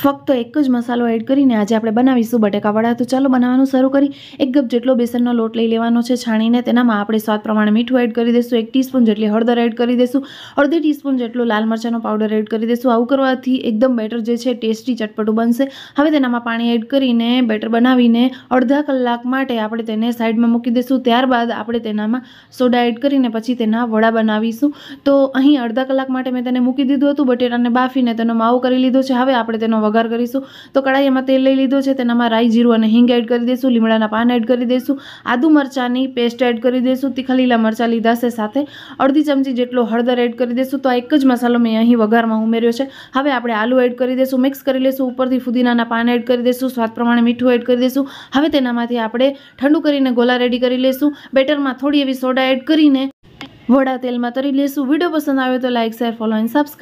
ફક્ત એક જ મસાલો એડ કરીને આજે આપણે બનાવીશું બટેકાવડા તો ચાલો બનાવવાનું શરૂ કરી એક કપ જેટલો બેસનનો લોટ લઈ લેવાનો છે છાણીને તેનામાં આપણે સ્વાદ પ્રમાણે મીઠું એડ કરી દઈશું એક ટીસ્પૂન જેટલી હળદર એડ કરી દઈશું અડધી ટીસ્પૂન જેટલો લાલ મરચાંનો પાવડર એડ કરી દઈશું આવું કરવાથી એકદમ બેટર જે છે ટેસ્ટી ચટપટું બનશે હવે તેનામાં પાણી એડ કરીને બેટર બનાવીને અડધા કલાક માટે આપણે તેને સાઈડમાં મૂકી દઈશું ત્યારબાદ આપણે તેનામાં સોડા એડ કરીને પછી તેના વડા બનાવીશું તો અહીં અડધા કલાક માટે મેં તેને મૂકી દીધું હતું બટેટાને બાફીને તેનો માવો કરી લીધો છે હવે આપણે તેનો વઘાર કરીશું તો કડાઈમાં તેલ લઈ લીધો છે તેનામાં રાઈ જીરું અને હિંગ એડ કરી દઈશું લીમડાના પાન એડ કરી દઈશું આદુ મરચાંની પેસ્ટ એડ કરી દઈશું તીખા લીલા મરચાં લીધા છે સાથે અડધી ચમચી જેટલો હળદર એડ કરી દઈશું તો આ એક જ મસાલો મેં અહીં વઘારમાં ઉમેર્યો છે હવે આપણે આલુ એડ કરી દઈશું મિક્સ કરી લઈશું ઉપરથી ફુદીનાના પાન એડ કરી દઈશું સ્વાદ પ્રમાણે મીઠું એડ કરી દઈશું હવે તેનામાંથી આપણે ઠંડુ કરીને ગોલા રેડી કરી લઈશું બેટરમાં થોડી એવી સોડા એડ કરીને વડા તેલમાં તરી લઈશું વિડીયો પસંદ આવ્યો તો like share follow and subscribe